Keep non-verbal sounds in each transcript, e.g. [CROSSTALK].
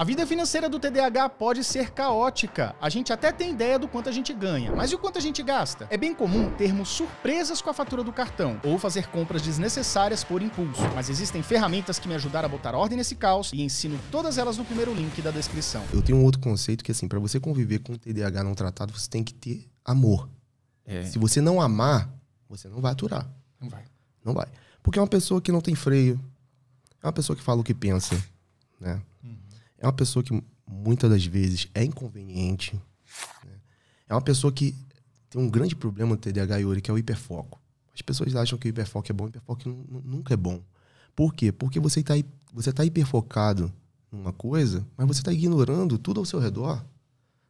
A vida financeira do TDAH pode ser caótica. A gente até tem ideia do quanto a gente ganha, mas e o quanto a gente gasta? É bem comum termos surpresas com a fatura do cartão ou fazer compras desnecessárias por impulso, mas existem ferramentas que me ajudaram a botar ordem nesse caos e ensino todas elas no primeiro link da descrição. Eu tenho um outro conceito que assim, para você conviver com o TDAH não tratado, você tem que ter amor. É. Se você não amar, você não vai aturar. Não vai. Não vai. Porque é uma pessoa que não tem freio. É uma pessoa que fala o que pensa, né? Hum. É uma pessoa que muitas das vezes é inconveniente. Né? É uma pessoa que tem um grande problema no TDAH e que é o hiperfoco. As pessoas acham que o hiperfoco é bom, o hiperfoco nunca é bom. Por quê? Porque você está você tá hiperfocado numa coisa, mas você está ignorando tudo ao seu redor.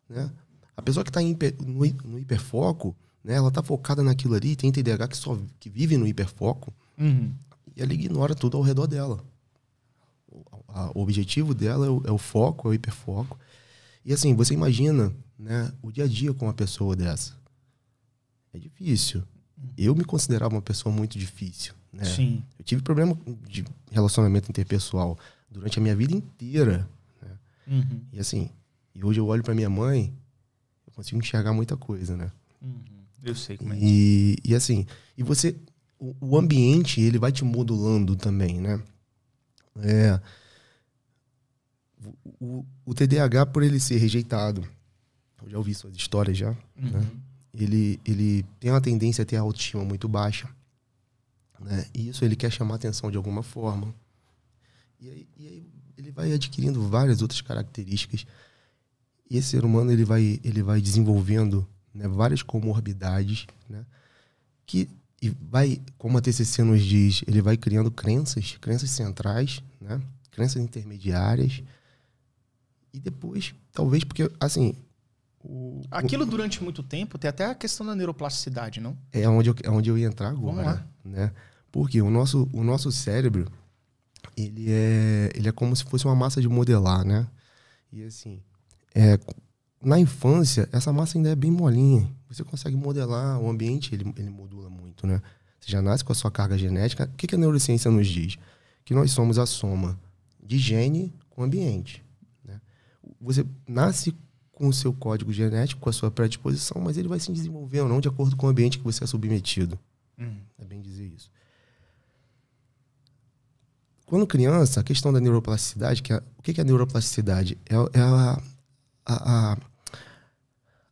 Né? A pessoa que está no, no hiperfoco, né, ela está focada naquilo ali, tem TDAH que, só, que vive no hiperfoco, uhum. e ela ignora tudo ao redor dela a, o objetivo dela é o, é o, foco, é o hiperfoco. E assim, você imagina né, o dia a dia com uma pessoa dessa. É difícil. Eu me considerava uma pessoa muito difícil. Né? Sim. Eu tive problema de relacionamento interpessoal durante a minha vida inteira. Né? Uhum. E assim, e hoje eu olho para minha mãe, eu consigo enxergar muita coisa, né? Uhum. Eu sei como é isso. E, e assim, e você, o, o ambiente, ele vai te modulando também, né? É, o, o TDAH, por ele ser rejeitado, eu já ouvi suas histórias já, né? uhum. né? Ele, ele tem uma tendência a ter a autoestima muito baixa, né? E isso ele quer chamar atenção de alguma forma. E aí, e aí ele vai adquirindo várias outras características. E esse ser humano, ele vai, ele vai desenvolvendo né, várias comorbidades, né? Que e vai, como a TCC nos diz, ele vai criando crenças, crenças centrais, né? Crenças intermediárias, e depois, talvez, porque, assim. O, Aquilo o, durante muito tempo tem até a questão da neuroplasticidade, não? É onde eu, é onde eu ia entrar agora. Vamos lá. Né? Porque o nosso, o nosso cérebro, ele é, ele é como se fosse uma massa de modelar, né? E assim, é, na infância, essa massa ainda é bem molinha. Você consegue modelar o ambiente, ele, ele modula muito, né? Você já nasce com a sua carga genética. O que, que a neurociência nos diz? Que nós somos a soma de gene com ambiente você nasce com o seu código genético, com a sua predisposição, mas ele vai se desenvolver ou não de acordo com o ambiente que você é submetido. Hum. É bem dizer isso. Quando criança, a questão da neuroplasticidade, que é, o que é a neuroplasticidade? É, é a, a, a,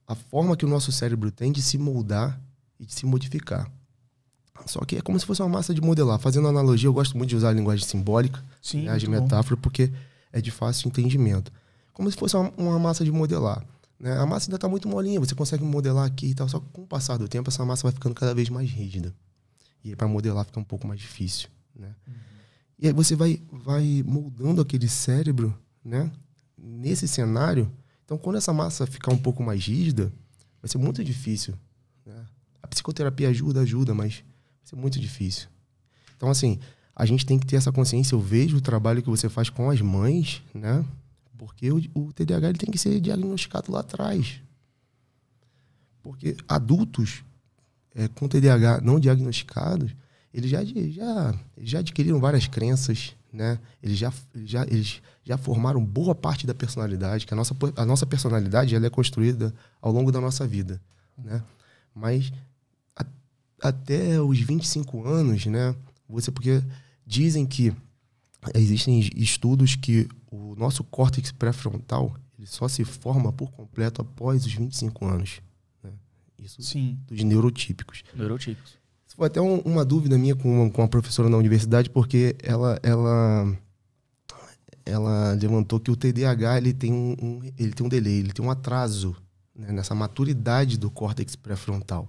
a forma que o nosso cérebro tem de se moldar e de se modificar. Só que é como se fosse uma massa de modelar. Fazendo analogia, eu gosto muito de usar a linguagem simbólica, Sim, né, de metáfora, bom. porque é de fácil entendimento como se fosse uma, uma massa de modelar. Né? A massa ainda está muito molinha, você consegue modelar aqui e tal, só que com o passar do tempo essa massa vai ficando cada vez mais rígida. E para modelar fica um pouco mais difícil. Né? Uhum. E aí você vai, vai moldando aquele cérebro né? nesse cenário. Então, quando essa massa ficar um pouco mais rígida, vai ser muito difícil. Né? A psicoterapia ajuda, ajuda, mas vai ser muito difícil. Então, assim, a gente tem que ter essa consciência. Eu vejo o trabalho que você faz com as mães, né? Porque o, o TDAH ele tem que ser diagnosticado lá atrás. Porque adultos é, com TDAH não diagnosticados, eles já, já, já adquiriram várias crenças, né? Eles já, já, eles já formaram boa parte da personalidade, que a nossa, a nossa personalidade ela é construída ao longo da nossa vida, né? Mas a, até os 25 anos, né? Você, porque dizem que existem estudos que o nosso córtex pré-frontal ele só se forma por completo após os 25 anos. Né? Isso Sim. dos neurotípicos. Neurotípicos. Isso foi até um, uma dúvida minha com uma, com uma professora na universidade, porque ela, ela, ela levantou que o TDAH ele tem um, um ele tem um delay, ele tem um atraso né? nessa maturidade do córtex pré-frontal.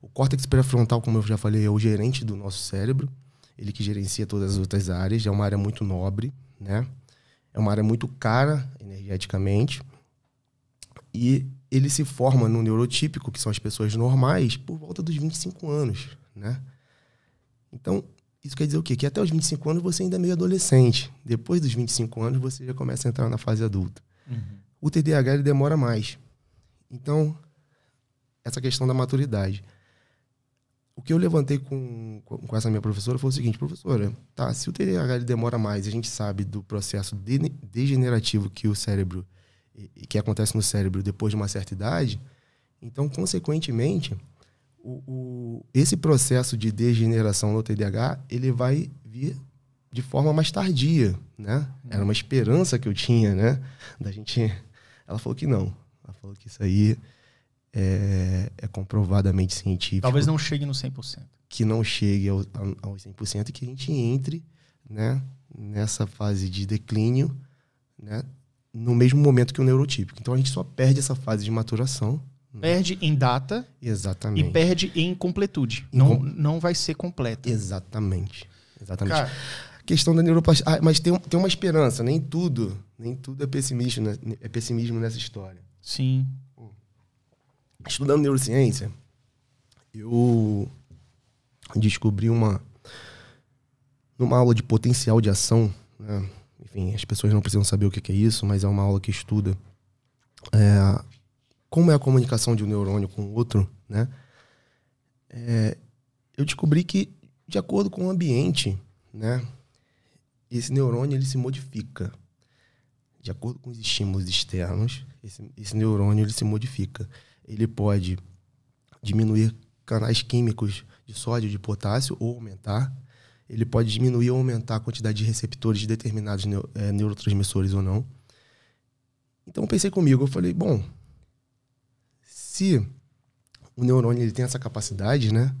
O córtex pré-frontal, como eu já falei, é o gerente do nosso cérebro ele que gerencia todas as outras áreas. É uma área muito nobre, né? É uma área muito cara energeticamente. E ele se forma no neurotípico, que são as pessoas normais, por volta dos 25 anos, né? Então, isso quer dizer o quê? Que até os 25 anos você ainda é meio adolescente. Depois dos 25 anos você já começa a entrar na fase adulta. Uhum. O TDAH ele demora mais. Então, essa questão da maturidade o que eu levantei com, com essa minha professora foi o seguinte, professora, tá, se o TDAH demora mais, a gente sabe do processo de, degenerativo que o cérebro que acontece no cérebro depois de uma certa idade, então consequentemente o, o, esse processo de degeneração no TDAH ele vai vir de forma mais tardia, né? Uhum. Era uma esperança que eu tinha, né? Da gente, ela falou que não, ela falou que isso aí é, é comprovadamente científico. Talvez não chegue no 100%. Que não chegue ao, ao 100% e que a gente entre né, nessa fase de declínio né, no mesmo momento que o neurotípico. Então a gente só perde essa fase de maturação. Né? Perde em data. Exatamente. E perde em completude. Em não, com... não vai ser completa. Exatamente. Exatamente. Cara, questão da neuropatia. Ah, mas tem, tem uma esperança. Nem tudo, nem tudo é pessimismo, né? é pessimismo nessa história. Sim estudando neurociência, eu descobri uma. numa aula de potencial de ação, né? enfim, as pessoas não precisam saber o que é isso, mas é uma aula que estuda é, como é a comunicação de um neurônio com o outro, né? É, eu descobri que, de acordo com o ambiente, né? Esse neurônio ele se modifica. De acordo com os estímulos externos, esse, esse neurônio ele se modifica ele pode diminuir canais químicos de sódio, de potássio ou aumentar. Ele pode diminuir ou aumentar a quantidade de receptores de determinados é, neurotransmissores ou não. Então pensei comigo, eu falei, bom, se o neurônio ele tem essa capacidade, né?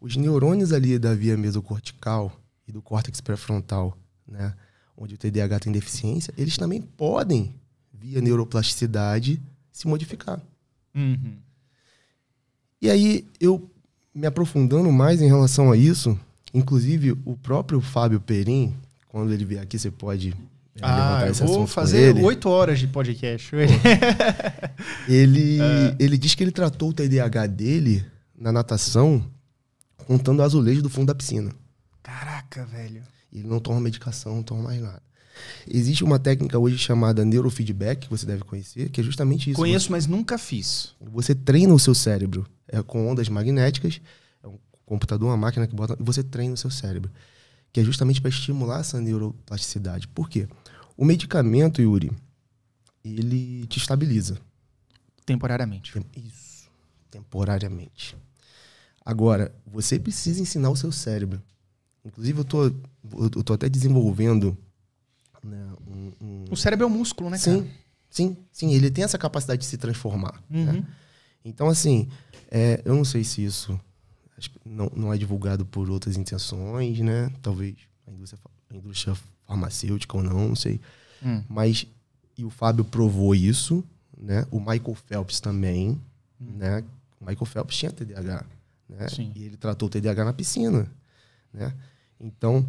Os neurônios ali da via mesocortical e do córtex pré-frontal, né, onde o TDAH tem deficiência, eles também podem via neuroplasticidade se modificar. Uhum. E aí, eu me aprofundando mais em relação a isso, inclusive o próprio Fábio Perim, quando ele vier aqui, você pode eh, ah, eu vou fazer oito horas de podcast. ele, [LAUGHS] [LAUGHS] ah. ele diz que ele tratou o TDAH dele na natação contando azulejo do fundo da piscina. Caraca, velho. Ele não toma medicação, não toma mais nada. Existe uma técnica hoje chamada neurofeedback, que você deve conhecer, que é justamente isso. Conheço, você, mas nunca fiz. Você treina o seu cérebro é, com ondas magnéticas, é um computador, uma máquina que bota. Você treina o seu cérebro, que é justamente para estimular essa neuroplasticidade. Por quê? O medicamento, Yuri, ele te estabiliza. Temporariamente. Isso. Temporariamente. Agora, você precisa ensinar o seu cérebro. Inclusive, eu tô, eu tô até desenvolvendo né? Um, um... O cérebro é um músculo, né, sim, cara? Sim, sim. Ele tem essa capacidade de se transformar. Né? Uhum. Né? Então, assim, é, eu não sei se isso não, não é divulgado por outras intenções, né? Talvez a indústria, a indústria farmacêutica ou não, não sei. Hum. Mas e o Fábio provou isso, né? O Michael Phelps também, hum. né? O Michael Phelps tinha TDAH, né? Sim. E ele tratou o TDAH na piscina, né? Então,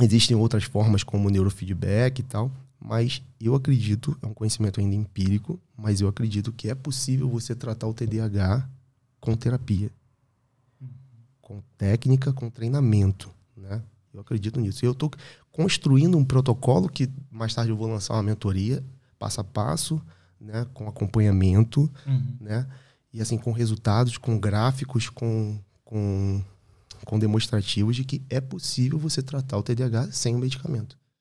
Existem outras formas como neurofeedback e tal, mas eu acredito, é um conhecimento ainda empírico, mas eu acredito que é possível você tratar o TDAH com terapia, com técnica, com treinamento, né? Eu acredito nisso. Eu estou construindo um protocolo que mais tarde eu vou lançar uma mentoria passo a passo, né, com acompanhamento, uhum. né? E assim com resultados, com gráficos, com com com demonstrativos de que é possível você tratar o TDAH sem o medicamento.